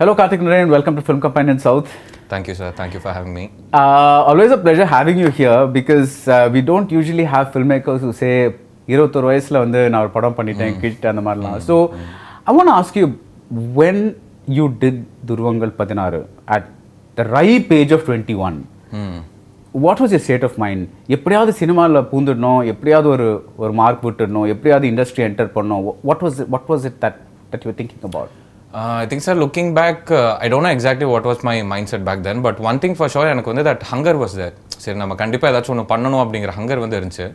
Hello Karthik Narayan. Welcome to Film Companion South. Thank you, sir Thank you for having me. Uh, always a pleasure having you here because uh, we don't usually have filmmakers இருபத்தொரு வயசில் வந்து நான் ஒரு படம் பண்ணிட்டேன் கிட் அந்த மாதிரிலாம் so I want ask you when you did Dhuruvangal Pathinaaru at the ripe age of twenty one what was your state of mind எப்படியாவது சினிமாவில் பூந்துடணும் எப்படியாவது ஒரு ஒரு மார்க் விட்டுடணும் எப்படியாவது இண்டஸ்ட்ரி என்டர் பண்ணணும் what was what was it that that you thinking about Uh, I think, sir, looking back, uh, I don't know exactly what was my mindset back then, but one thing for sure, எனக்கு வந்து that hunger was there. சரி நம்ம கண்டிப்பாக ஏதாச்சும் ஒன்று பண்ணணும் அப்படிங்கிற hunger வந்து இருந்துச்சு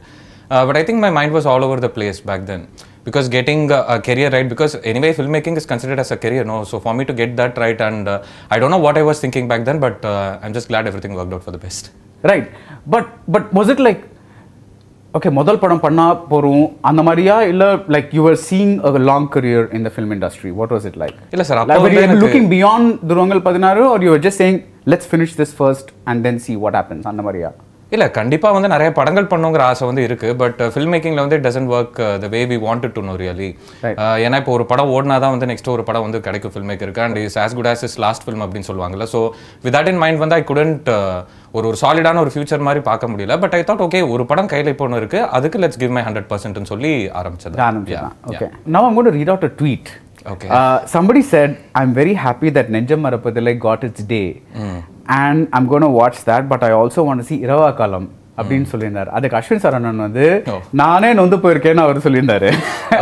but I think my mind was all over the place back then because getting career right because anyway film making is considered as a career no so for me to get that right and I don't know what I was thinking back then but I'm just glad every thing work out for the best right but but was it like okay முதல் படம் பண்ணால் போகிறோம் அந்த மாதிரியா இல்லை like you are seeing a long career in the film industry what was it like இல்லை sir அப்போ looking beyond Dhuruvangal Pathinaaru are you are just saying let's finish this first and then see what happens அந்த மாதிரியா இல்லை கண்டிப்பாக வந்து நிறைய படங்கள் பண்ணுங்கிற ஆசை வந்து இருக்குது பட் ஃபில்ம் மேக்கிங்கில் வந்து doesn't work the way we wanted to no really ஏன்னா இப்போ ஒரு படம் ஓடினா தான் வந்து நெக்ஸ்ட் ஒரு படம் வந்து கிடைக்கும் ஃபில்ம் மேக்கருக்கு and is as good as is last film அப்படின்னு சொல்லுவாங்கல்ல so with that in mind வந்து ஐ குடண்ட் uh, ஒரு ஒரு சாலிடான ஒரு ஃபியூச்சர் மாதிரி பார்க்க முடியல பட் ஐ தாட் ஓகே ஒரு படம் கையில் இப்போ ஒன்று இருக்குது அதுக்கு லெட்ஸ் கிவ் மை ஹண்ட்ரட் பர்சன்ட்னு சொல்லி ஆரம்பிச்சது ஓகே நான் கூட read out a tweet Okay. Uh, somebody said, I'm very happy that Nenjam Marapadilai got its day. Mm. And I'm going to watch that, but I also want to see Irava Kalam. அப்படின்னு சொல்லியிருந்தார் அதுக்கு அஸ்வின் சரணன் வந்து நானே நொந்து போயிருக்கேன்னு அவர் சொல்லியிருந்தாரு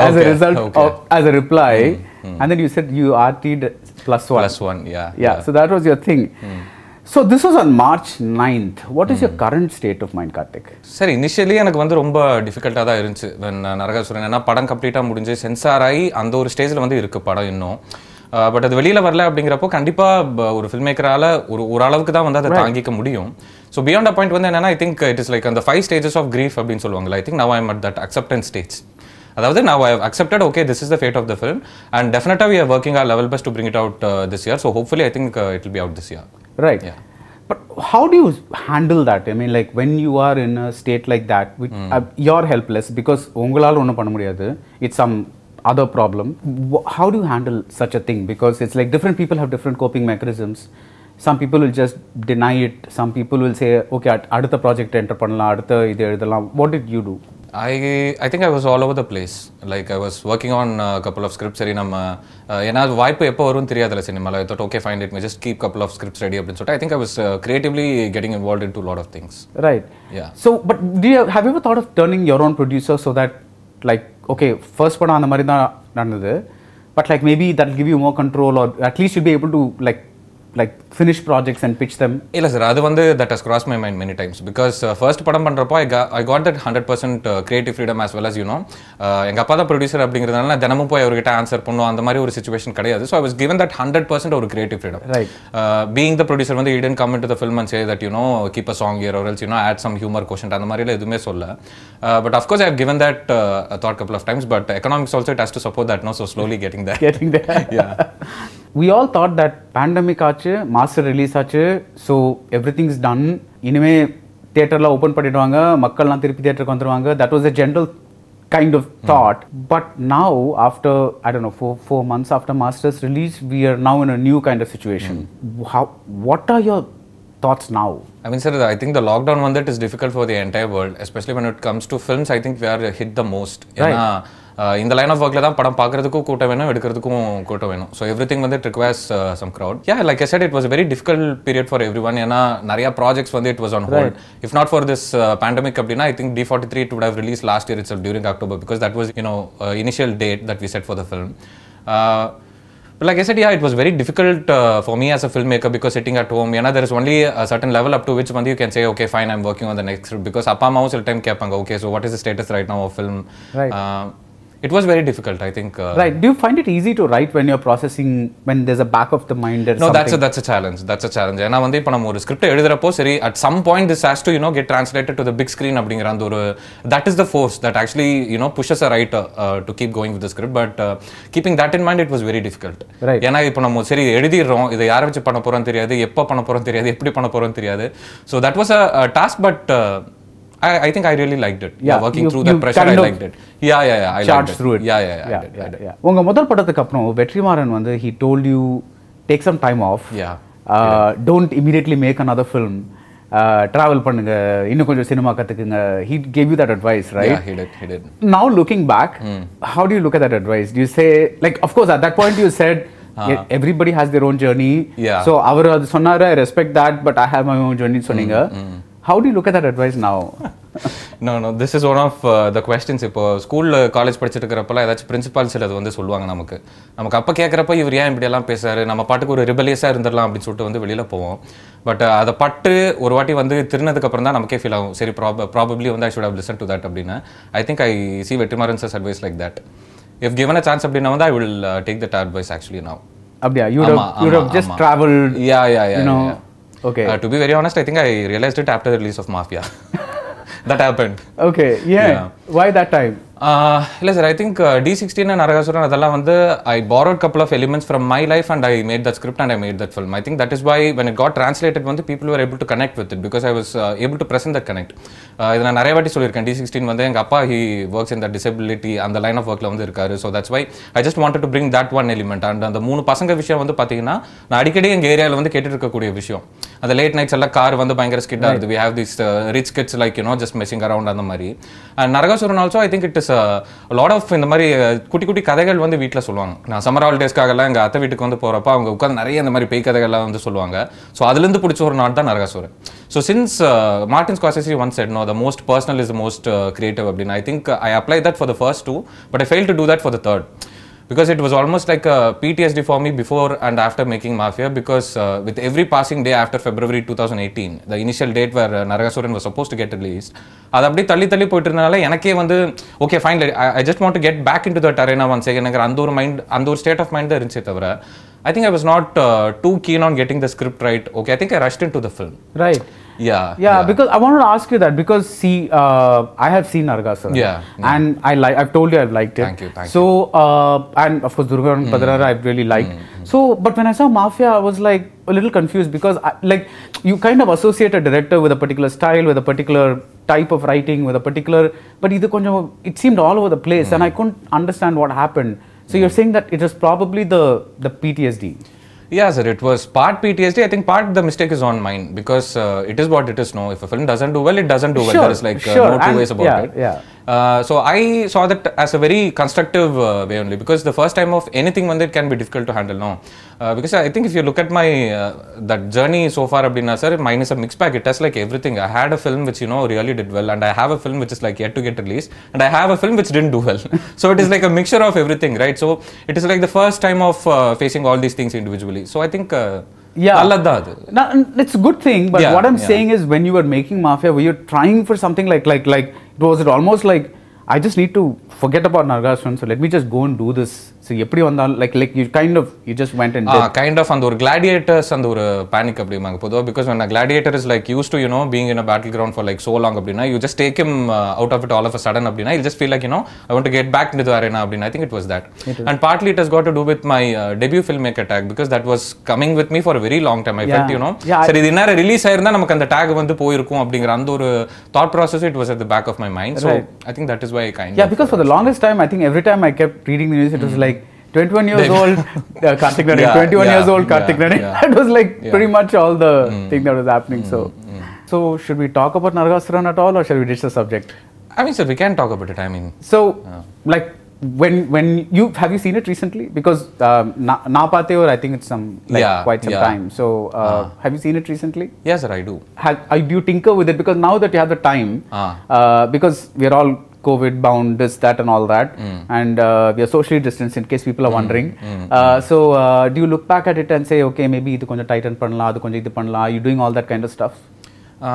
as a result as a reply and then you said you are tweet plus one plus one yeah yeah so that was your thing so this was on March ninth what is your current state of mind Karthik சரி initially எனக்கு வந்து ரொம்ப டிஃபிகல்ட்டாக தான் இருந்துச்சு when Narakasuran uh, ஏன்னா படம் கம்ப்ளீட்டாக முடிஞ்சு சென்சார் ஆகி அந்த ஒரு ஸ்டேஜில் வந்து இருக்குது படம் இன்னும் பட் uh, அது வெளியில் வரல அப்படிங்கிறப்போ கண்டிப்பாக ஒரு ஃபில்ம் மேக்கரால் ஒரு ஓரளவுக்கு தான் வந்து அதை தாங்கிக்க முடியும் ஸோ பியாண்ட் அ பாயிண்ட் வந்து என்னென்னா I think it is like அந்த ஃபைவ் ஸ்டேஜஸ் ஆஃப் கிரீஃப் அப்படின்னு சொல்லுவாங்க I think now I'm at that acceptance stage அதாவது நான் I accepted okay this is the fate of the film and டெஃபினட்டாக we are working our level best to bring it out this year so hopefully I think it be out this year right yeah. but how do you handle that i mean like when you are in a state like that mm. uh, you're helpless because it's some other problem how do you handle such a thing because it's like different people have different coping mechanisms some people will just deny it some people will say okay at அடுத்த project enter பண்ணலாம் அடுத்த இது எழுதலாம் What did you do? I, I think I was all over the place. Like I was working on a couple of scripts. சரி நம்ம ஏன்னா அது வாய்ப்பு எப்போ வரும்னு தெரியாதுல சினிமாவில் I thought okay find it may just keep couple of scripts ready அப்படின்னு சொல்லிட்டு I think I was creatively getting involve in to lot of things right yeah so but the how you thought of turning your own producer so that like okay first படம் அந்த மாதிரி தான் நடந்தது but like maybe that give you more control or at least you be able to like like finish projects and pitch them இல்லை sir அது வந்து that has cross my mind many times because first படம் பண்ணுறப்போ I I got that hundred percent creative freedom as well as you know எங்கள் அப்பா தான் producer அப்படிங்கிறதுனால தினமும் போய் அவர்கிட்ட ஆன்சர் பண்ணும் அந்த மாதிரி ஒரு சுச்சுவேஷன் கிடையாது so I was given that hundred percent ஒரு creative freedom being the producer வந்து didn't come to the film and say that you know keep a song here else you know add some humour portion அந்த மாதிரிலாம் எதுவுமே சொல்ல but of course I've given that thought couple of times but economics also it has to support that no so slowly getting that getting that we all thought that pandemic ஆச்சு Master release ஆச்சு so every things done இனிமேல் தியேட்டர்லாம் open பண்ணிடுவாங்க மக்கள்லாம் திருப்பி தேட்டருக்கு வந்துடுவாங்க that was a general kind of thought but now after I டோ know four four months after Master's release we are now in a new kind of situation what are your thoughts now? I mean, sir, I think the lockdown one that is difficult for the entire world, especially when it comes to films. I think we are hit the most. Right. In, இந்த line of ஒர்க்கில் தான் படம் பார்க்குறதுக்கும் கூட்டம் வேணும் எடுக்கிறதுக்கும் கூட்டம் வேணும் ஸோ எவ்ரி திங் வந்து it requires some crowd yeah like a it was very difficult period for every one ஏன்னா நிறையா ப்ராஜெக்ட்ஸ் வந்து it was on hold if not for this pandemic அப்படின்னா I think the forty three to have release last year it's during October because that was you know initial date that we set for the film But like I said, yeah, it was very difficult uh, for me as a filmmaker because sitting at home, you know, there is only a certain level up to which one you can say, okay, fine, I'm working on the next. Because appa mama will time kepanga, okay, so what is the status right now of film? Right. Uh, It was very difficult, I think. Uh, right. Do you find it easy to write when you're processing, when there's a back of the mind? Or no, something? that's a, that's a challenge. That's a challenge. ஏன்னா வந்து இப்போ நம்ம ஒரு script எழுதுறப்போ சரி at some point this has to you know get translated to the big screen அப்படிங்கிற அந்த ஒரு that is the force that actually you know pushes a writer to keep going with script but keeping that in mind it was very difficult ஏன்னா இப்போ நம்ம சரி எழுதிடுறோம் இதை யாரை வச்சு பண்ண போகிறோம் தெரியாது எப்போ பண்ண போகிறோம் தெரியாது எப்படி பண்ண போகிறோம் தெரியாது so that was a task but I, I think I really liked it. Yeah, yeah working you, through that pressure, I liked it. Yeah, yeah, yeah. I charged through it. Yeah, yeah, yeah. yeah, I did, yeah, I did. yeah. உங்க முதல் படத்துக்கு அப்புறம் வெற்றிமாறன் வந்து he told you take some time off. Yeah. Uh, yeah. Don't immediately make another film. Travel uh, பண்ணுங்க இன்னும் கொஞ்சம் cinema கத்துக்குங்க he gave you that advice right now looking back how do you look at that advice you say like of course at that point you said everybody has their own journey so அவர் அது சொன்னார் I respect that but I have my own journey சொன்னீங்க hmm, hmm. How do look at that advice advice no no this is one of the questions இப்போ ஸ்கூலில் college படிச்சுட்டு இருக்கிறப்பெல்லாம் ஏதாச்சும் principal அது வந்து சொல்லுவாங்க நமக்கு நமக்கு அப்போ கேட்குறப்ப இவர் ஏன் இப்படியெல்லாம் பேசுறாரு நம்ம பாட்டுக்கு ஒரு ரிபலியஸாக இருந்துடலாம் அப்படின்னு சொல்லிட்டு வந்து வெளியில் போவோம் பட் uh, அதை பட்டு ஒரு வாட்டி வந்து திருநதுக்கப்புறம் தான் நமக்கே ஃபீல் ஆகும் சரி ப்ராப ப்ராபப்ளி வந்து I should have listen to that அப்படின்னு I think I see Vetrimaaran sir advice like that if given a chance அப்படின்னா வந்து I will take that advice actually நான் அப்படியா you you just travel yeah yeah yeah Okay. Uh, to be very honest, I think I realized it after the release of Mafia. that happened. Okay. Yeah. yeah. Why that time? இல்லை sir I think D sixteen Naragasooran அதெல்லாம் வந்து I borrowed couple of elements from my life and I made that script and I made that film I think that is by when got translated வந்து people are able to connect with it because I was able to present that connect இதை நான் நிறைய வாட்டி சொல்லியிருக்கேன் D sixteen வந்து எங்கள் அப்பா he works இந்த டிசபிலிட்டி அந்த லைன் ஆஃப் ஒர்க்கில் வந்து இருக்காரு so that's why I just want to bring that one element and அந்த மூணு பசங்க விஷயம் வந்து பார்த்தீங்கன்னா நான் அடிக்கடி எங்கள் ஏரியாவில் வந்து கேட்டுருக்கக்கூடிய இருக்கக்கூடிய விஷயம் அந்த லேட் நைட்ஸ் எல்லாம் கார் வந்து பயங்கர ஸ்கிட்டாக இருக்குது we have this rich kids like you know just messing around அந்த மாதிரி and Naragasooran also I think it is is lot of இந்த மாதிரி குட்டி குட்டி கதைகள் வந்து வீட்டில் சொல்லுவாங்க நான் சம்மர் ஹாலிடேஸ்க்காகலாம் எங்கள் அத்தை வீட்டுக்கு வந்து போகிறப்ப அவங்க உட்காந்து நிறைய இந்த மாதிரி பேய் கதைகள்லாம் வந்து சொல்லுவாங்க ஸோ அதுலேருந்து பிடிச்ச ஒரு நாட் தான் Naragasooran so since Martin Scorsese once said no the most personal is most creative அப்படின்னு I think I apply that for the first two but I fail to do that for the third because it was almost like a PTSD for me before and after making Mafia because uh, with every passing day after February 2018 the initial date where uh, Naragasuran was supposed to get released அது அப்படியே தள்ளி தள்ளி போயிட்டு இருந்தனால எனக்கே வந்து okay fine I just want to get back in to that arena one second அந்த ஒரு மைண்ட் அந்த ஒரு ஸ்டேட் ஆஃப் மைண்ட் தான் இருந்துச்சே தவிர I think I was not too keen on getting the script right okay I think I rushed in to the film right Yeah, yeah. because I wanted to ask you that because see, uh, I have seen Argasara. Yeah, yeah. And I like. I've told you I've liked it. Thank you. Thank so, uh, and of course Durga and mm. Padrara I've really hmm, liked. Mm. So, but when I saw Mafia, I was like a little confused because I, like you kind of associate a director with a particular style, with a particular type of writing, with a particular. But it seemed all over the place, mm. and hmm. I couldn't understand what happened. So you're hmm. saying that it was probably the the PTSD. Yeah, sir, it was part PTSD. I think part the mistake is on mine because uh, it is what it is. No, if a film doesn't do well, it doesn't do well. there is like uh, sure. uh, no two and, ways about yeah, it. Yeah. Uh, so I saw that as a very constructive uh, way only because the first time of anything one that can be difficult to handle now. Uh, because I think if you look at my uh, that journey so far, Abdina uh, sir, mine is a mixed pack. It has like everything. I had a film which you know really did well, and I have a film which is like yet to get released, and I have a film which didn't do well. so it is like a mixture of everything, right? So it is like the first time of facing all these things individually. So I think. yeah, no, it's a good thing. But yeah, what I'm yeah. saying is, when you were making Mafia, were you trying for something like like like was it almost like I just need to forget about Nagarjuna, so let me just go and do this so எப்படி வந்தாலும் like like you kind of you just went and kind of அந்த ஒரு gladiators அந்த ஒரு panic அப்படிமாங்க பொதுவாக because நான் gladiator is like used to you know being in a battle ground for like so long அப்படின்னா you just take him out of it all of a sudden அப்படின்னா I'll just feel like you know I want to get back in வேறு என்ன அப்படின்னு I think it was that and partly it has got to do with my debut filmmaker a tag because that was coming with me for very long time I felt you know சரி இது என்ன release ஆயிருந்தா நமக்கு அந்த take வந்து போயிருக்கும் அப்படிங்கிற அந்த ஒரு thought process it was at the back of my mind so I think that is why kind because for the longest time I think every time I kept reading news it was like 21 years old uh, Kartik Narayan, yeah, 21 yeah, years old Kartik yeah, yeah, that was like pretty much all the mm. thing that was happening. Mm, so, mm. so should we talk about Nargasuran at all, or shall we ditch the subject? I mean, sir, we can talk about it. I mean, so uh. like when when you have you seen it recently because um, Na, Napate or I think it's some like yeah, quite some yeah. time. So uh, uh. have you seen it recently? Yes, sir, I do. Have, I uh, do tinker with it because now that you have the time, uh. uh because we are all COVID bound, this, that, and all that. Mm. And uh, we are socially distanced in case people are wondering. Mm. Uh, so, uh, do you look back at it and say, okay, maybe இது கொஞ்சம் Titan பண்ணலாம் அது கொஞ்சம் இது பண்ணலாம் you doing all that kind of stuff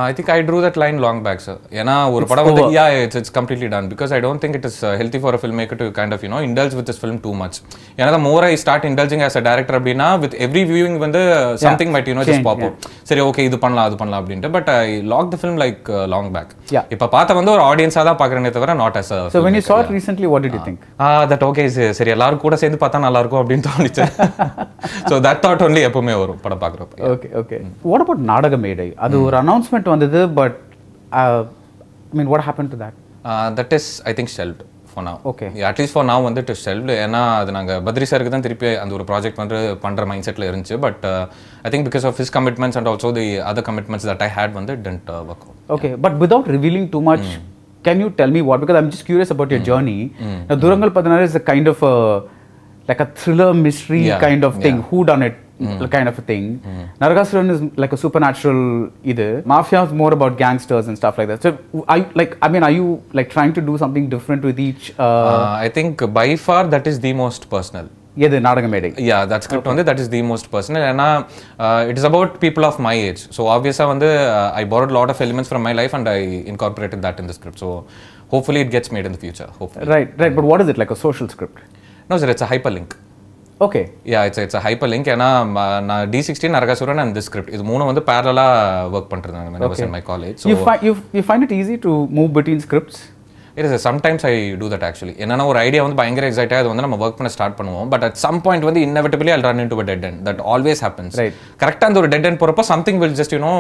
I think I drew that line long back sir ஏன்னா ஒரு படம் வந்து yeah it's it's completely done because I don't think it is healthy for filmmaker to kind of no indulge with this film too much ஏன்னா more I start indulging as a director அப்படின்னா with every viewing வந்து something you know just பாப்போம் சரி okay இது பண்ணலாம் அது பண்ணலாம் அப்படின்ட்டு but I lock the film like long back இப்போ பார்த்த வந்து ஒரு ஆடியன்ஸாக தான் பார்க்குறேனே தவிர not as so when you saw recently what did think that okay சரி எல்லாரும் கூட சேர்ந்து பார்த்தா நல்லா இருக்கும் அப்படின்னு தோணுச்சு ஸோ தட் தாட் ஒன்லி எப்பவுமே வரும் படம் பார்க்குறப்ப ஓகே ஓகே வாட் அபவுட் நாடக மேடை அது ஒரு அனௌன்ஸ் announcement வந்தது but I mean what happen to that that is I think shelved for now okay at least for now வந்துட்டு ஷெல்டு ஏன்னா அது நாங்கள் பத்ரி சாருக்கு தான் திருப்பி அந்த ஒரு ப்ராஜெக்ட் வந்து பண்ணுற மைண்ட் செட்டில் இருந்துச்சு but I think because of his commitments and also the other commitments that I had வந்து didn't work okay but without revealing too much can you tell me what because I'm just curious about your journey Dhuruvangal Pathinaaru is a kind of like a thriller mystery kind of thing who done it Mm. kind of a thing. Mm. is like a supernatural either. Mafia is more about gangsters and stuff like that. So, like, I mean, are you like trying to do something different with each? Uh, uh, I think by far that is the most personal. Yeah, the Naragamedi. Yeah, that script okay. on the, that is the most personal. And uh, it is about people of my age. So, obviously, I borrowed a lot of elements from my life and I incorporated that in the script. So, hopefully, it gets made in the future. Hopefully. Right, right. But what is it like a social script? No, sir, it's a hyperlink. Okay yeah it's it's hyperlink ஏன்னா நான் D sixteen Naragasooran and the script இது மூணு வந்து பேரலாக work பண்ணுறது நான் my college you find it easy to move between scripts it is sometimes I do that actually என்னன்னா ஒரு ஐடியா வந்து பயங்கர எக்ஸைட்டாக அது வந்து நம்ம ஒர்க் பண்ண ஸ்டார்ட் பண்ணுவோம் பட் அட் சம் பாயிண்ட் வந்து inevitably all run in to dead end that always happens right கரெக்டாக அந்த ஒரு டெட் அண்ட் போகிறப்ப something will just you know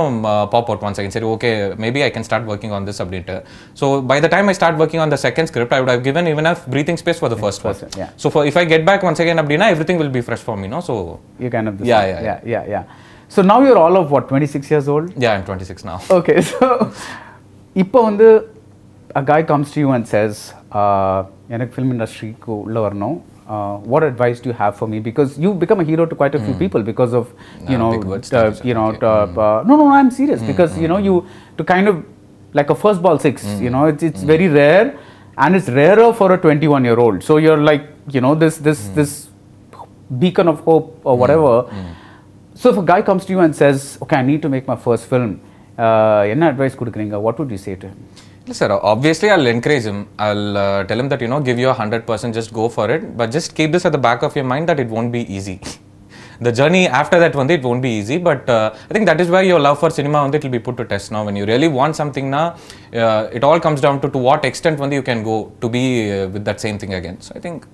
pop out one second சரி okay maybe I can start working on this அப்படின்ட்டு so by the time I start working on the second script I would given even of breathing space for the first one so if I get back one second அப்படின்னா every thing will be fresh for me no so you can yeah yeah yeah yeah so now you're all of what twenty six years old yeah I'm twenty six நான் okay so இப்போ வந்து a guy comes to you and says uh, film industry இண்டஸ்ட்ரிக்கு உள்ளே or uh, what advice do you have for me? Because you've become a hero to quite a few mm. people because of you know, uh, you know, uh, mm. no, no, I'm serious mm. because hmm, you know hmm. you to kind of like a first ball six, hmm. you know, it's it's very rare, and it's rarer for a 21 year old. So you're like you know this this this beacon of hope or whatever. So if a guy comes to you and says, okay, I need to make my first film, uh, advice கொடுக்குறீங்க? What would you say to him? sir, obviously I'll encourage him. I'll uh, tell him that, you know, give you a 100%, just go for it. But just keep this at the back of your mind that it won't be easy. the journey after that one it won't be easy but uh, i think that is where your love for cinema it will be put to test now when you really want something now uh, it all comes down to to what extent one you can go to be uh, with that same thing again so i think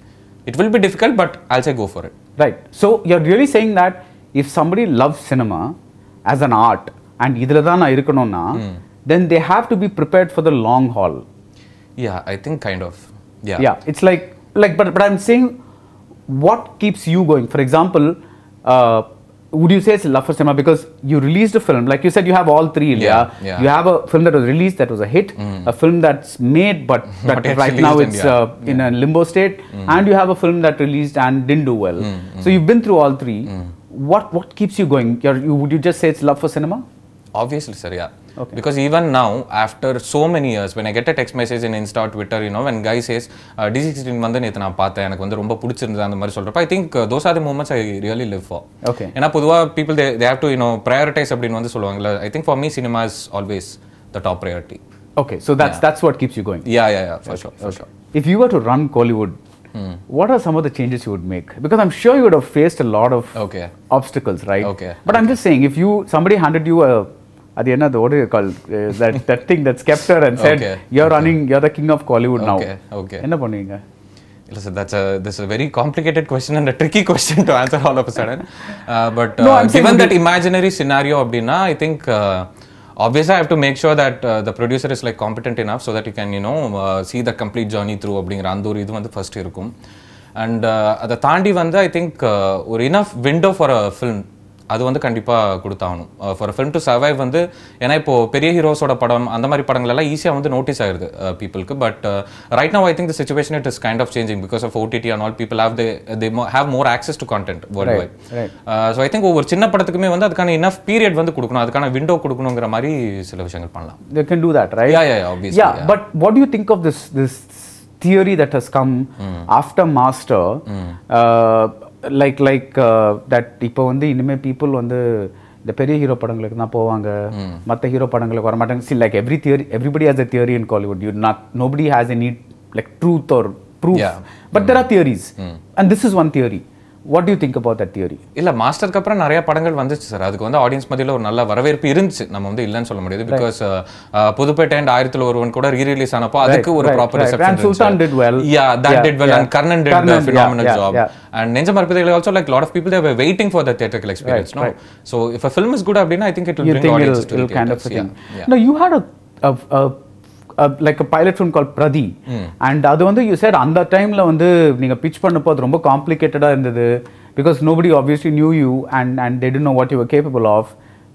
it will be difficult but i'll say go for it right so you're really saying that if somebody loves cinema as an art and இதில் தான் then they have to be prepared for the long haul. Yeah, I think kind of. Yeah. Yeah, it's like like but but I'm saying what keeps you going? For example, uh, would you say it's love for cinema because you released a film like you said you have all three yeah, yeah. you have a film that was released that was a hit mm. a film that's made but that right now it's yeah. Uh, in a limbo state mm. and you have a film that released and didn't do well mm. mm. so you've been through all three mm. what what keeps you going You're, you would you just say it's love for cinema obviously sir yeah Okay. Because even now, after so many years, when I get a text message in Insta, or Twitter, you know, when guy says, D16 வந்து நேற்று நான் பார்த்தேன் எனக்கு வந்து ரொம்ப பிடிச்சிருந்தது அந்த மாதிரி சொல்கிறப்ப I think those are the moments I really live for okay ஏன்னா பொதுவாக people they they have to you know prioritise அப்படின்னு வந்து சொல்லுவாங்கல்ல I think for me cinema is always the top priority okay so that's that's what keeps you going yeah yeah yeah for sure for sure if you are to run Kollywood Hmm. What are some of the changes you would make? Because I'm sure you would have faced a lot of okay. obstacles, right? Okay. But okay. I'm just saying, if you somebody handed you a அது என்ன அது ஒரே call that that thing that captured and said you're running you're the king of Kollywood now okay என்ன பண்ணுவீங்க இல்லை sir that's this very complicated question and tricky question to answer all of sudden but given that imaginary scenario அப்படின்னா I think ஆப்வியஸாக I have to make sure that the producer is like like competent enough so that you can you know uh, see the complete அப்படிங்கிற அந்த ஒரு இது வந்து first இருக்கும் and uh, அதை தாண்டி வந்து ஐ திங்க் uh, ஒரு enough window for a film அது வந்து கண்டிப்பாக கொடுத்தாகணும் ஃபார் ஃபிலிம் டு சர்வைவ் வந்து ஏன்னா இப்போது பெரிய ஹீரோஸோட படம் அந்த மாதிரி படங்கள் எல்லாம் ஈஸியாக வந்து நோட்டீஸ் ஆயிருது பீப்புளுக்கு but right now I think the situation it is kind of changing because of OTT and all people have they have more access to content worldwide so I think ஒவ்வொரு சின்ன படத்துக்குமே வந்து அதுக்கான enough period வந்து கொடுக்கணும் அதுக்கான window கொடுக்கணுங்கிற மாதிரி சில விஷயங்கள் பண்ணலாம் they can do that right yeah yeah obviously yeah but what you think of this this theory that has come after Master like like that இப்போ வந்து இனிமேல் பீப்புள் வந்து இந்த பெரிய ஹீரோ படங்களுக்கு தான் போவாங்க மற்ற ஹீரோ படங்களுக்கு வர மாட்டாங்க see like every theory everybody has a theory in Kollywood you not nobody has a need like truth or proof but there are theories and this is one theory what you think about that theory இல்லை மாஸ்டருக்கு அப்புறம் நிறைய படங்கள் வந்துச்சு sir அதுக்கு வந்து audience மத்தியில் ஒரு நல்ல வரவேற்பு இருந்துச்சு நம்ம வந்து இல்லைன்னு சொல்ல முடியாது because uh, uh, Pudhupettai and Aayirathil Oruvan கூட ரீ ரிலீஸ் ஆனப்போ அதுக்கு ஒரு proper and Karnan did job and Nenjam Marappathillai also like lot of people they've waiting for the theatrical experience no so if a film is good அப்படினா I think it will bring audience to theatre you had a like pilot film call பிரதி and அது வந்து you said அந்த டைம்ல வந்து நீங்க pitch பண்ணப்போ அது ரொம்ப காம்ப்ளிகேட்டடா இருந்தது because nobody obviously knew you and and that know what you are capable of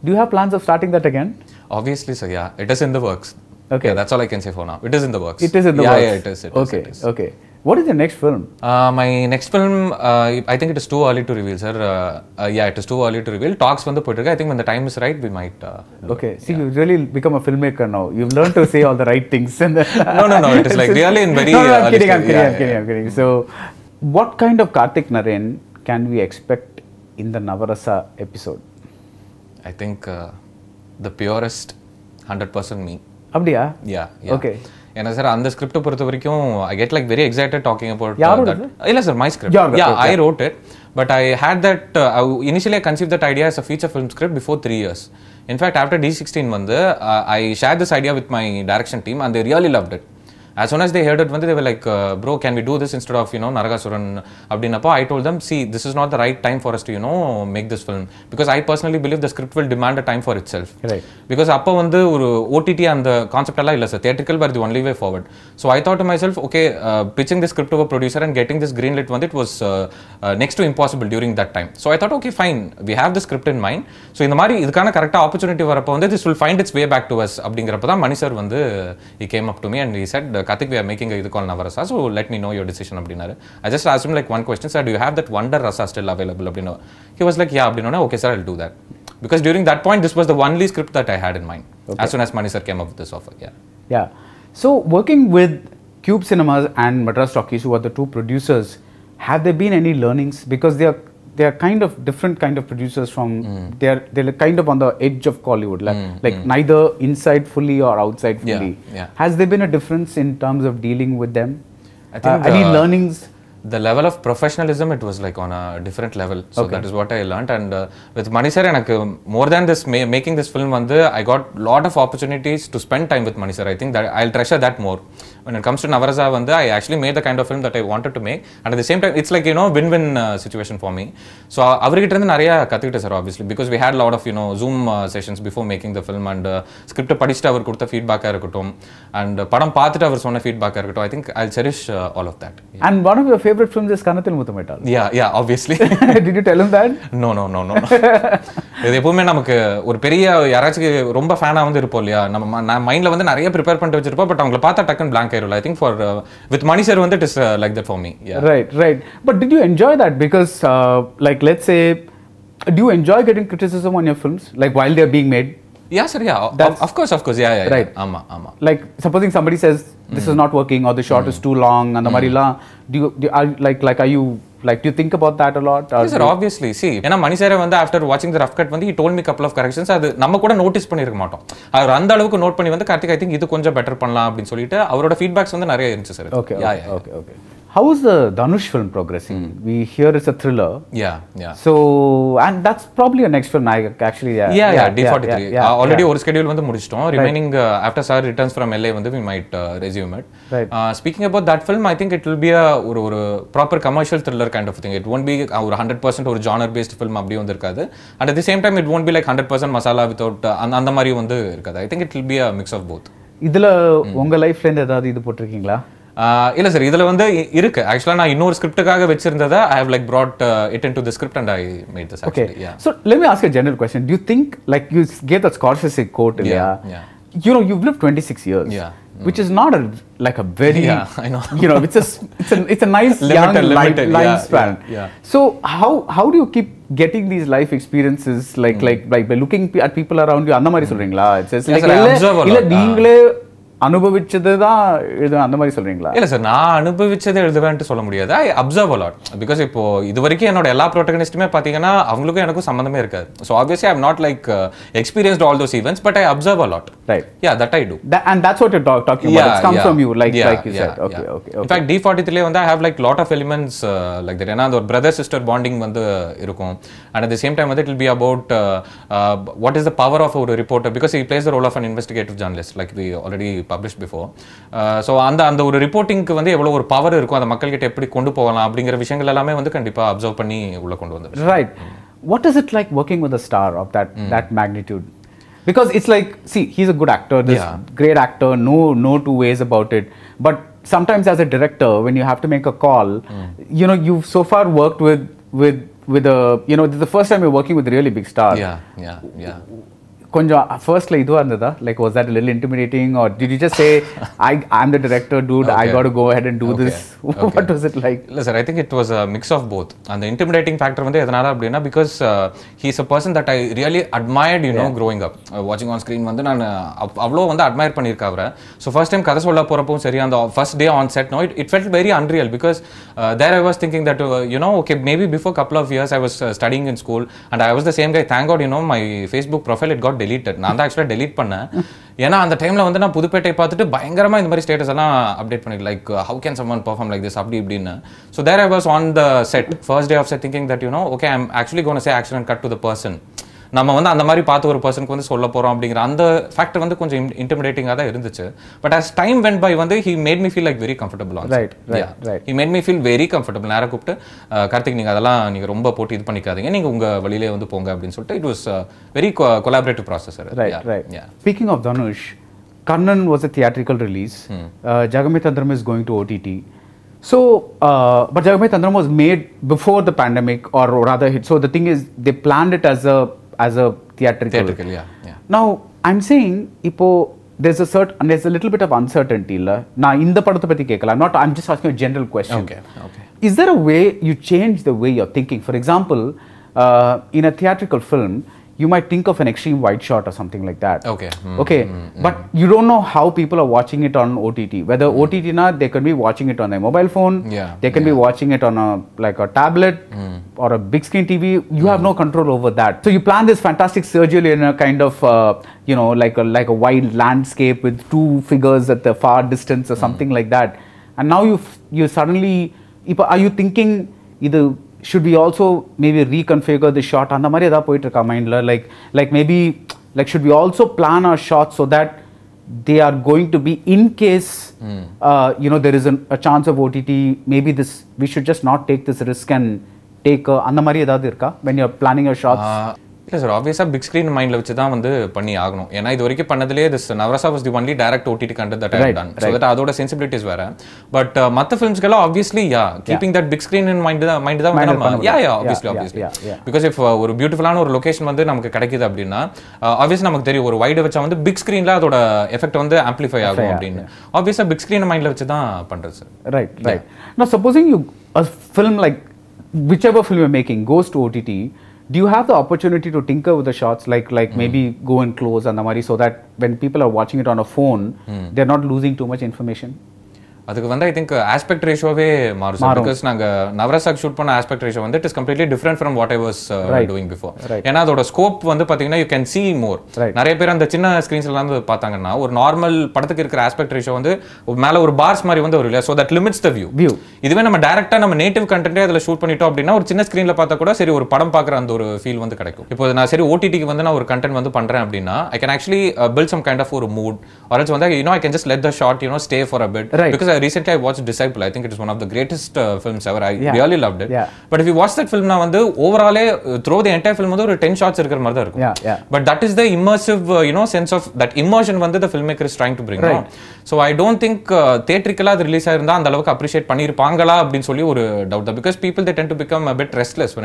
you have plans of starting that again obviously சரியா it is in works okay that's all I can say for it is in the works it is in okay okay What is your next film? Uh, my next film, uh, I think it is too early to reveal, sir. Uh, uh yeah, it is too early to reveal. Talks when the Putrika. I think when the time is right, we might. Uh, okay. See, yeah. you've really become a filmmaker now. You've learned to say all the right things. no, no, no. It is like really in very. No, no, uh, I'm kidding. I'm kidding, yeah, I'm kidding. I'm kidding. So, what kind of Karthik Naren can we expect in the Navarasa episode? I think the purest, hundred percent me. Abdiya? Yeah. Yeah. Okay. ஏன்னா sir அந்த script பொறுத்த வரைக்கும் I get like very excited talking about இல்ல sir my script yeah I wrote it but I had that initially conceive that idea is a feature film script before three years in fact after the sixteen வந்து I share this idea with my direction team and really love it as one as they heard வந்து they like bro can bro do this instead of you know Naragasooran அப்படின்னப்போ I told them see this is not the right time for us you know make this film because I personally believe the script will demand a time for itself because அப்போ வந்து ஒரு OTT அந்த concept எல்லாம் இல்லை sir theatrical per the only way forward so I thought myself okay pitching the script over producer and getting this green lit வந்து it was next to impossible during that time so I thought okay fine we have the script in mind so இந்த மாதிரி இதுக்கான கரெக்டாக opportunity வரப்போ வந்து this will find its way back to us அப்படிங்கிறப்ப தான் Mani sir வந்து he came up to me and he said I think we are making a called Navarasa, so let me know your decision. I just asked him like one question, sir, do you have that Wonder Rasa still available? He was like, yeah, okay, sir, I'll do that. Because during that point, this was the only script that I had in mind okay. as soon as Mani sir came up with this offer. Yeah. Yeah. So, working with Cube Cinemas and Madras Talkies, who are the two producers, have there been any learnings? Because they are they are kind of different kind of producers from mm. they're they're kind of on the edge of Hollywood, like, mm. like mm. neither inside fully or outside fully. Yeah. Yeah. Has there been a difference in terms of dealing with them? I think uh, the, any learnings? The level of professionalism, it was like on a different level. So okay. that is what I learned. And uh, with Manisar, and more than this, making this film, I got lot of opportunities to spend time with Manisar. I think that I'll treasure that more. when it comes to Navaraza Vanda, I actually made the kind of film that I wanted to make. And at the same time, it's like, you know, win-win uh, situation for me. So, uh, அவர்கிட்ட இருந்து நிறைய கற்றுக்கிட்ட sir obviously because we had lot of you know Zoom sessions before making the film and script படிச்சுட்டு அவர் கொடுத்த ஃபீட்பேக்காக இருக்கட்டும் and uh, படம் பார்த்துட்டு அவர் சொன்ன ஃபீட்பேக்காக இருக்கட்டும் I think I cherish all of that and one of your favourite films is Kannathil Muthamittal yeah yeah obviously did you tell that no no no no இது எப்பவுமே நமக்கு ஒரு பெரிய யாராச்சும் ரொம்ப ஃபேனாக வந்து இருப்போம் இல்லையா நம்ம நான் மைண்டில் வந்து நிறைய ப்ரிப்பேர் பண்ணிட்டு வச்சிருப்போம் பட் அவங்கள பார்த்தா டக்குன்னு blank roll. I think for uh, with Mani sir, it is uh, like that for me. Yeah. Right, right. But did you enjoy that? Because uh, like let's say, do you enjoy getting criticism on your films like while they are being made? Yeah, sir. Yeah, That's, of, course, of course. Yeah, yeah. Right. Yeah. Ama, ama. Like supposing somebody says this mm. is hmm. not working or the shot mm. is hmm. too long and the mm. marila. Do you, do you are, like like are you like you think think about that a lot? Yes, sir, obviously. ஏன்னா மணி வந்து after வாட்சிங் the rough cut வந்து he told me couple of corrections அது நம்ம கூட notice பண்ணிருக்க மாட்டோம் அவர் அந்த அளவுக்கு நோட் பண்ணி வந்து கார்த்திக் ஐ திங்க் இது கொஞ்சம் பெட்டர் பண்ணலாம் அப்படின்னு சொல்லிட்டு அவரோட ஃபீட்பேக்ஸ் வந்து நிறைய இருந்துச்சு sir okay okay okay How is the Dhanush film progressing? Mm. We hear it's a thriller. Yeah, yeah. So, and that's probably your next film. I actually, yeah. Yeah, yeah, yeah D43. Yeah, yeah, yeah, uh, already yeah. ஒரு schedule வந்து முடிச்சிட்டோம். Remaining right. uh, after Sir returns from LA we might uh, resume it. Right. Uh, speaking about that film, I think it will be a or, ஒரு proper commercial thriller kind of thing. It won't be ஒரு 100% or genre based film And at the same time it won't be like 100% masala without uh, Andamari. I think it will be a mix of both. இதுல உங்க லைஃப்ல இருந்து ஏதாவது இது போட்டிருக்கீங்களா இல்லை sir இதில் வந்து இருக்கு ஆக்சுவலாக நான் இன்னொரு ஸ்கிரிப்டுக்காக வச்சிருந்ததை I have like brought it in to the script and I made this okay so let me ask a general question you think like you got that scholarship got இல்லையா you know you live twenty six years which is not a like a very yeah, I know. you know it's a it's a it's a nice young limited, life, limited, lifespan. Yeah, yeah, So how how do you keep getting these life experiences like mm. like like by looking at people around you அந்த மாதிரி சொல்றீங்களா it's, it's yes, like இல்ல நீங்களே அனுபவிச்சது தான் எழுதுவேன் அந்த மாதிரி சொல்றீங்களா இல்ல சார் நான் அனுபவிச்சது எழுதுவேன்ட்டு சொல்ல முடியாது ஐ அப்சர்வ் அலாட் பிகாஸ் இப்போ இது வரைக்கும் என்னோட எல்லா ப்ரோட்டகனிஸ்ட்டுமே பாத்தீங்கன்னா அவங்களுக்கும் எனக்கும் சம்மந்தமே இருக்காது so obviously I'm not like experienced all those events but I observe a lot right yeah that I do and that's what you talk talking about it's come from you like like you said okay okay in வந்து I have like lot of elements like that ஏன்னா அந்த ஒரு brother sister bonding வந்து இருக்கும் and at the same time வந்து it will be about what is the power of ஒரு reporter because he plays the role of an investigative journalist like we already publish before so அந்த அந்த ஒரு ரிப்போர்ட்டிங்க்கு வந்து எவ்வளோ ஒரு பவர் இருக்கும் அந்த மக்கள்கிட்ட எப்படி கொண்டு போகலாம் அப்படிங்கிற விஷயங்கள் எல்லாமே வந்து கண்டிப்பாக அப்சர்வ் பண்ணி உள்ளே கொண்டு வந்து right what is it like working with star of that that magnitude because it's like see he's a good actor great actor no no two ways about it but sometimes as a director when you have to make a call you know you so for work with with with with a you know the first time you're working with a really big star yeah yeah yeah கொஞ்சம் ஃபர்ஸ்ட்ல uh, இதுவா இருந்ததா like was that little intimidating or did you just say I I am the director dude I got go head and do this what was it like இல்ல sir I think it was a mix of both அந்த intimidating factor வந்து எதனால அப்படின்னா because he is a person that I really admired you know growing up வாட்சிங் on screen வந்து நான் uh, அவ்வளோ வந்து அட்மயர் பண்ணிருக்க அவரை ஸோ ஃபர்ஸ்ட் டைம் கதை சொல்ல போறப்பவும் சரி அந்த first day on set no it it felt very unreal because there I was thinking that no okay maybe before couple of years I was studying in school and I was the same guy thank god no my Facebook profile it got deleted நான் தான் ஆக்சுவலாக delete பண்ணேன் ஏன்னா அந்த டைமில் வந்து நான் புதுப்பேட்டை பார்த்துட்டு பயங்கரமாக இந்த மாதிரி ஸ்டேட்டஸ் எல்லாம் அப்டேட் பண்ணி like how can someone perform like this அப்படி இப்படின்னு so there I was on the set first day of set thinking that you know okay I'm actually gonna say action cut to the person நம்ம வந்து அந்த மாதிரி பார்த்து ஒரு பர்சனுக்கு வந்து சொல்ல போகிறோம் அப்படிங்கிற அந்த ஃபேக்டர் வந்து கொஞ்சம் இன்டிமிடேட்டிங்காக தான் இருந்துச்சு but as time when by வந்து he made me feel like very comfortable right he made me feel very comfortable நேராக கூப்பிட்டு கார்த்திக் நீங்கள் அதெல்லாம் நீங்கள் ரொம்ப போட்டு இது பண்ணிக்காதீங்க நீங்கள் உங்கள் வழியிலே வந்து போங்க அப்படின்னு சொல்லிட்டு it was very collaborative process speaking of Dhanush Karnan was a theatrical release Jagame Thandhiram is going to OTT So, uh, but தந்திரம் Tandram was made before the pandemic, or rather, hit So the thing is, they planned it as a as a theatrical. Theatrical, yeah. yeah. Now, I'm saying, Ipo, there's a certain, there's a little bit of uncertainty. Now, in the Padatapati Kekala, I'm not, I'm just asking a general question. Okay, okay. Is there a way you change the way you're thinking? For example, uh, in a theatrical film, you might think of an extreme wide shot or something like that. Okay. Mm, okay. Mm, but hmm. you don't know how people are watching it on OTT. Whether hmm. OTT not, they could be watching it on their mobile phone. Yeah. They can yeah. be watching it on a like a tablet or a big screen TV. You have no control over that. So you plan this fantastic surgery in a kind of uh, you know like a like a wide landscape with two figures at the far distance or something like that. And now you you suddenly are you thinking either should we also maybe reconfigure the shot அந்த மாதிரி ஏதாவது போயிட்டுருக்கா மைண்டில் like like maybe like should we also plan our shot so that they are going to be in case mm. uh, you know there is an, a chance of OTT. Maybe this we should just not take this risk and take a, அந்த மாதிரி ஏதாவது இருக்கா when you're planning your shots. Uh, இல்லை sir ஆப்வியஸாக big screen மைண்டில் வச்சு தான் வந்து பண்ணி ஆகணும் ஏன்னா இது வரைக்கும் பண்ணதுலேயே this Navarasa was the only direct ஓட்டிட்டு கண்டு தட் டன் ஸோ தட் அதோட சென்சிபிலிட்டிஸ் வேறு பட் மற்ற ஃபிலிம்ஸ்க்கெல்லாம் obviously yeah keeping that big screen in mind தான் மைண்ட் தான் நம்ம yeah yeah obviously obviously because if ஒரு பியூட்டிஃபுல்லான ஒரு லொக்கேஷன் வந்து நமக்கு கிடைக்குது அப்படின்னா ஆப்வியஸ் uh, நமக்கு தெரியும் ஒரு வைடு வச்சா வந்து பிக் ஸ்க்ரீனில் அதோட எஃபெக்ட் வந்து ஆம்ப்ளிஃபை ஆகும் அப்படின்னு ஆப்வியஸாக பிக் ஸ்க்ரீன் மைண்டில் வச்சு தான் பண்ணுறது சார் ரைட் ரைட் நான் supposing you film like whichever film making goes to OTT do you have the opportunity to tinker with the shots like like mm. maybe go and close and so that when people are watching it on a phone mm. they're not losing too much information அதுக்கு வந்து I think aspect ரேஷியோவே மாறும் sir because நாங்க நவரசாக் shoot பண்ண aspect ratio வந்து it is completely different from what I was doing before ஏன்னா அதோட scope வந்து பாத்தீங்கன்னா யூ கேன் சி மோர் நிறைய பேர் அந்த சின்ன ஸ்கிரீன்ஸ்ல வந்து பார்த்தாங்கன்னா ஒரு நார்மல் படத்துக்கு இருக்கிற ஆஸ்பெக்ட் ரேஷியோ வந்து மேல ஒரு பார்ஸ் மாதிரி வந்து வரும் இல்லையா so that limits the view view இதுவே நம்ம டேரக்டாக நம்ம நேட்டிவ் கண்டென்ட்டே அதில் ஷூட் பண்ணிட்டோம் அப்படின்னா ஒரு சின்ன ஸ்கிரீன்ல பார்த்தா கூட சரி ஒரு படம் பார்க்குற அந்த ஒரு ஃபீல் வந்து கிடைக்கும் இப்போ நான் சரி ஓடிடிக்கு வந்து நான் ஒரு கண்டென்ட் வந்து பண்றேன் அப்படின்னா I can actually fill some kind of ஒரு மூட் ஆல்ஸ் வந்து you know I can just let the shot you know stay for a bit because I uh, recently I watched Disciple. I think it is one of the greatest uh, films ever. I yeah. really loved it. Yeah. But if you வந்து ஓவராலே throw the entire film வந்து ஒரு ten shots இருக்கிற மாதிரி தான் இருக்கும் but that is the immersive you know sense of that immersion வந்து the filmmaker is trying to bring so I don't think தேட்டரிக்கலாக அது ரிலீஸ் ஆயிருந்தா அந்த அளவுக்கு அப்ரிஷியேட் பண்ணிருப்பாங்களா அப்படின்னு சொல்லி ஒரு டவுட் தான் because people they tend to become bit restless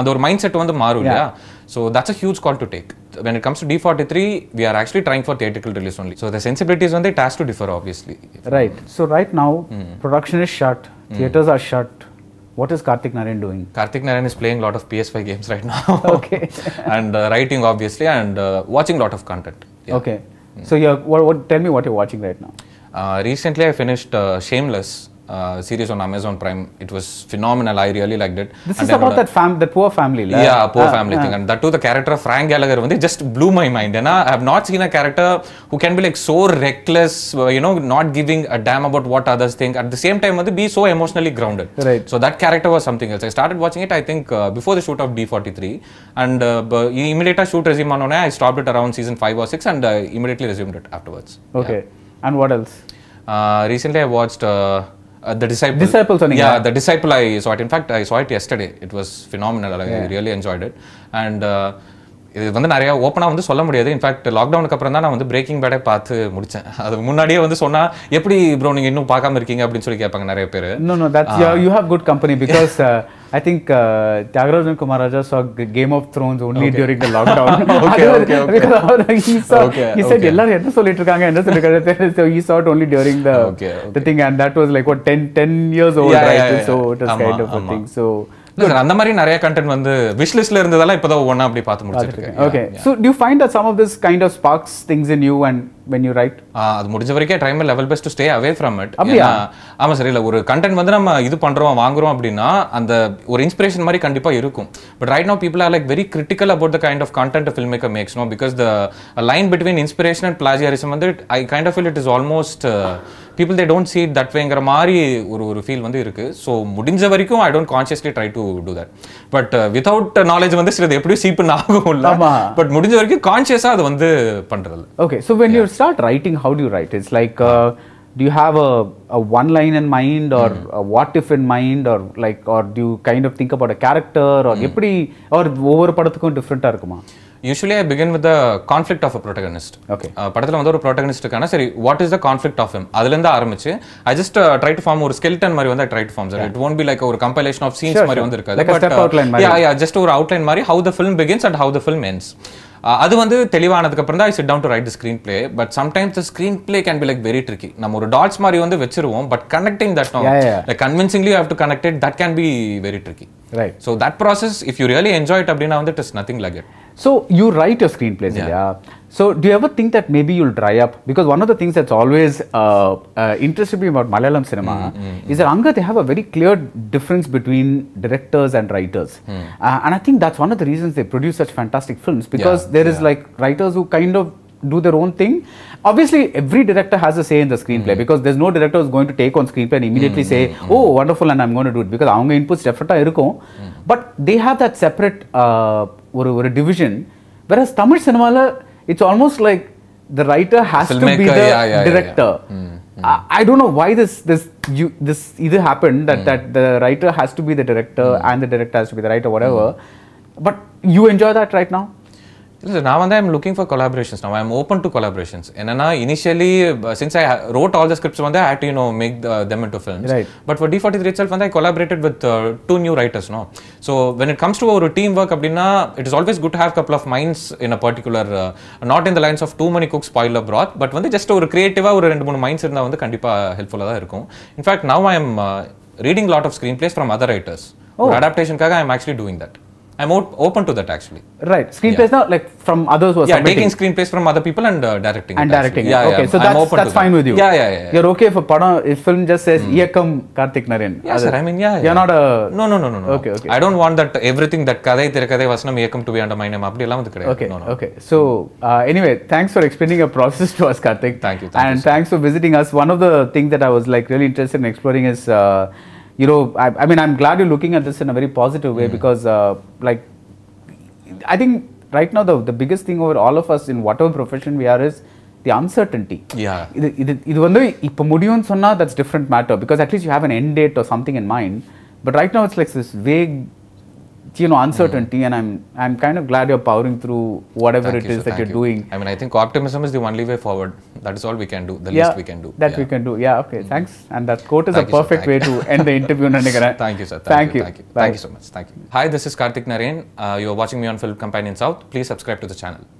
அந்த ஒரு மைண்ட் செட் வந்து மாறும் இல்லையா So that's a huge call to take. When it comes to D43, we are actually trying for theatrical release only. So the sensibilities on it has to differ, obviously. Right. So right now, mm. production is shut, hmm. theaters mm. are shut. What is Karthik Narayan doing? Karthik Narayan is playing a lot of PS5 games right now. okay. and uh, writing, obviously, and uh, watching a lot of content. Yeah. Okay. Mm. So you're, what, what, tell me what you're watching right now. Uh, recently, I finished uh, Shameless uh, series on Amazon Prime. It was phenomenal. I really liked it. This and is about that fam, the poor family. La. Yeah, poor ah, family thing, ah. and that too. The character of Frank Gallagher, they just blew my mind. And I have not seen a character who can be like so reckless, uh, you know, not giving a damn about what others think. At the same time, be so emotionally grounded. Right. So that character was something else. I started watching it. I think uh, before the shoot of D43, and uh, immediately shoot resume on I stopped it around season five or six, and uh, immediately resumed it afterwards. Okay. Yeah. And what else? Uh, recently, I watched. Uh, Uh, the disciple, disciple yeah, the disciple I saw it. In fact, I saw it yesterday. It was phenomenal. I yeah. really enjoyed it. And uh, இது வந்து நிறைய ஓப்பனாக வந்து சொல்ல முடியாது in fact லாக்டவுனுக்கு அப்புறம் தான் நான் வந்து பிரேக்கிங் பேடே பார்த்து முடித்தேன் அது முன்னாடியே வந்து சொன்னா எப்படி ப்ரோ நீங்கள் இன்னும் பார்க்காம இருக்கீங்க அப்படின்னு சொல்லி கேட்பாங்க நிறைய பேர் no you have good company because I think uh, Tyagraj and Kumaraja saw Game of Thrones only okay. during the lockdown. okay, okay, okay. Because okay. he saw, okay, he said, "Yellar enna sollitirukanga enna sollirukkanga." So he saw it only during the okay, okay. the thing, and that was like what 10, 10 years old, yeah, right? Yeah, yeah, so it was ama, kind of ama. a thing. So. அந்த மாதிரி நிறைய content வந்து wish லிஸ்ட்ல இருந்ததால இப்போதான் ஒவ்வொன்றா அப்படி பார்த்து முடிச்சிருக்கேன் okay so do you find that some of this kind of sparks things in you and when you write அது முடிஞ்ச வரைக்கும் try my level best stay away from it அப்படியா ஆமாம் சார் இல்லை ஒரு கண்டென்ட் வந்து நம்ம இது பண்ணுறோம் வாங்குறோம் அப்படின்னா அந்த ஒரு இன்ஸ்பிரேஷன் மாதிரி கண்டிப்பாக இருக்கும் but right no people are like very critical about the kind of content filmmaker makes no because the line between inspiration and plagiarism வந்து I kind of ill it is almost people they don't see that வேங்கிற மாதிரி ஒரு ஒரு feel வந்து இருக்குது so முடிஞ்ச வரைக்கும் I don't consciously try to do that but without knowledge வந்து சிலது எப்படியும் சீப்புன்னு ஆகும் பட் முடிஞ்ச வரைக்கும் கான்சியஸாக அது வந்து பண்ணுறது okay so when you start writing how you write it's like do you have a, a one line in mind or mm. a what if in mind or like or do you kind of think about a character or hmm. எப்படி or ஒவ்வொரு படத்துக்கும் டிஃப்ரெண்ட்டாக இருக்குமா usually I begin with the conflict of a protagonist okay படத்தில் வந்து ஒரு ப்ரோட்டகனிஸ்ட்டுக்கான சரி what is the conflict of him அதுலேருந்து ஆரம்பிச்சு I just try to form ஒரு ஸ்கெல்டன் மாதிரி வந்து I try to form sir it won't be like ஒரு கம்பைலேஷன் ஆஃப் சீன்ஸ் மாதிரி வந்து இருக்காது ஜஸ்ட் uh, ஒரு அவுட்லைன் மாதிரி how the film begins and how the film ends அது வந்து தெளிவானதுக்கு அப்புறம் தான் I sit down to write the screenplay but sometimes the screenplay can be like very tricky நம்ம ஒரு டாட்ஸ் மாதிரி வந்து வச்சிருவோம் but connecting that like convincingly how to connected that can be very tricky right so that process if you really enjoy it அப்படின்னா வந்து it is nothing like it So you write your screenplays, yeah. yeah. So do you ever think that maybe you'll dry up? Because one of the things that's always uh, uh, interested me about Malayalam cinema mm, mm, mm. is that Anga they have a very clear difference between directors and writers, mm. uh, and I think that's one of the reasons they produce such fantastic films because yeah, there is yeah. like writers who kind of do their own thing. Obviously, every director has a say in the screenplay mm. because there's no director who's going to take on screenplay and immediately mm. say, hmm, hmm. "Oh, wonderful," and I'm going to do it because Anga inputs definitely இருக்கும். Hmm. But they have that separate uh, ஒரு ஒரு division வேற தமிழ் சினிமாவில் it's almost like the writer has to be the director I don't know why this this you this இது happen that that the writer has to be the director and the director has to be the writer whatever but you enjoy that right now இல்லை sir நான் வந்து I'm looking for collaborations நான் I'm open to collaborations என்னன்னா initially since I wrote all the scripts வந்து and you know make them into films but for the forty three self வந்து I collaborated with two new writers no so when it comes to ஒரு team work அப்படின்னா it is always good have couple of minds in a particular not in the lines of too many cooks boil up broth but வந்து just ஒரு கிரியேட்டிவாக ஒரு ரெண்டு மூணு minds இருந்தால் வந்து கண்டிப்பாக ஹெல்ப்ஃபுல்லாக தான் இருக்கும் in fact now I am reading lot of screen plays from other writers அடாப்டேஷனுக்காக I am actually doing that I'm open to that actually. Right. Screenplays yeah. now, like from others who are Yeah, submitting. taking screenplays from other people and uh, directing. And directing. Yeah, yeah, okay. Yeah. So I'm that's, that's fine that. with you. Yeah, yeah, yeah. You're okay if a padam, if film just says mm. Iyakam Karthik Naren. Yeah, Other. sir. I mean, yeah, You're not a. No, no, no, no, no. Okay, okay. I don't want that everything that kadai thirakadai vasanam Yekam to be under my name. Appadi ellam Okay, no, no. okay. So uh, anyway, thanks for explaining your process to us, Karthik. Thank you. Thank and you, thanks for visiting us. One of the things that I was like really interested in exploring is. Uh, you know, I, I, mean, I'm glad you're looking at this in a very positive way mm. because, uh, like, I think right now the, the biggest thing over all of us in whatever profession we are is the uncertainty. Yeah. இது இது இது வந்து இப்போ முடியும்னு சொன்னால் different matter because at least you have an end date or something in mind. But right now it's like this vague you know uncertainty mm. and i'm i'm kind of glad you're powering through whatever thank it you, is sir, that you're you. doing i mean i think optimism is the only way forward that is all we can do the yeah, least we can do that yeah. we can do yeah okay mm. thanks and that quote is thank a perfect sir, way to end the interview thank you sir thank, thank you, you, thank you Bye. thank you so much thank you hi this is karthik narain uh, you are watching me on film companion south please subscribe to the channel